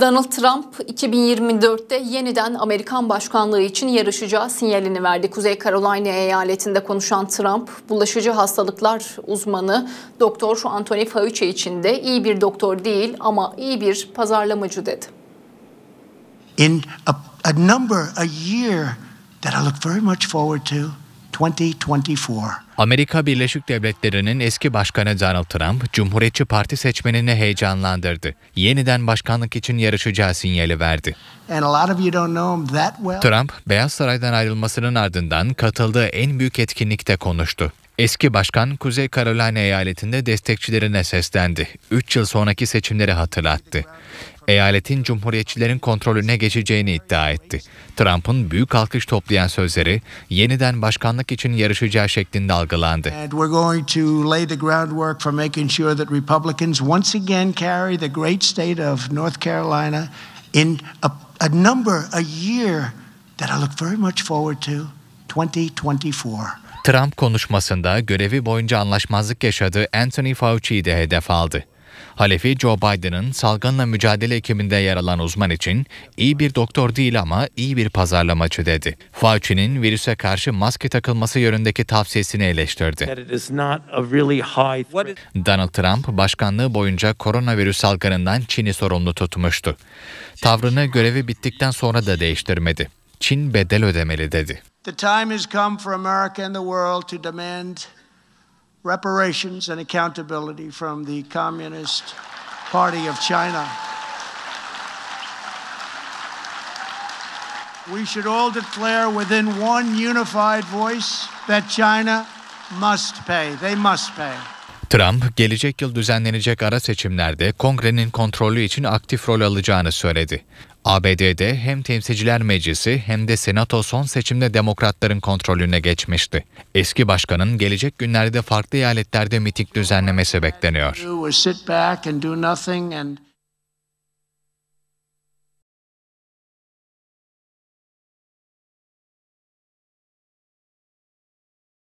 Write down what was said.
Donald Trump 2024'te yeniden Amerikan başkanlığı için yarışacağı sinyalini verdi. Kuzey Carolina eyaletinde konuşan Trump, bulaşıcı hastalıklar uzmanı Doktor Anthony Fauci için de iyi bir doktor değil ama iyi bir pazarlamacı dedi. In a, a number, a year that I look very much forward to Amerika Birleşik Devletleri'nin eski başkanı Donald Trump, Cumhuriyetçi Parti seçmenini heyecanlandırdı. Yeniden başkanlık için yarışacağı sinyali verdi. Trump, Beyaz Saray'dan ayrılmasının ardından katıldığı en büyük etkinlikte konuştu. Eski başkan Kuzey Carolina eyaletinde destekçilerine seslendi. 3 yıl sonraki seçimleri hatırlattı eyaletin cumhuriyetçilerin kontrolüne geçeceğini iddia etti. Trump'ın büyük alkış toplayan sözleri yeniden başkanlık için yarışacağı şeklinde algılandı. Trump konuşmasında görevi boyunca anlaşmazlık yaşadığı Anthony Fauci'yi de hedef aldı. Halefi Joe Biden'ın salgınla mücadele ekibinde yer alan uzman için iyi bir doktor değil ama iyi bir pazarlamacı dedi. Fauci'nin virüse karşı maske takılması yönündeki tavsiyesini eleştirdi. Donald Trump başkanlığı boyunca koronavirüs salgınından Çin'i sorumlu tutmuştu. Tavrını görevi bittikten sonra da değiştirmedi. Çin bedel ödemeli dedi. The time has come for America and the world to demand reparations and accountability from the Communist Party of China. We should all declare within one unified voice that China must pay. They must pay. Trump, gelecek yıl düzenlenecek ara seçimlerde kongrenin kontrolü için aktif rol alacağını söyledi. ABD'de hem Temsilciler Meclisi hem de Senato son seçimde demokratların kontrolüne geçmişti. Eski başkanın gelecek günlerde farklı eyaletlerde miting düzenlemesi bekleniyor.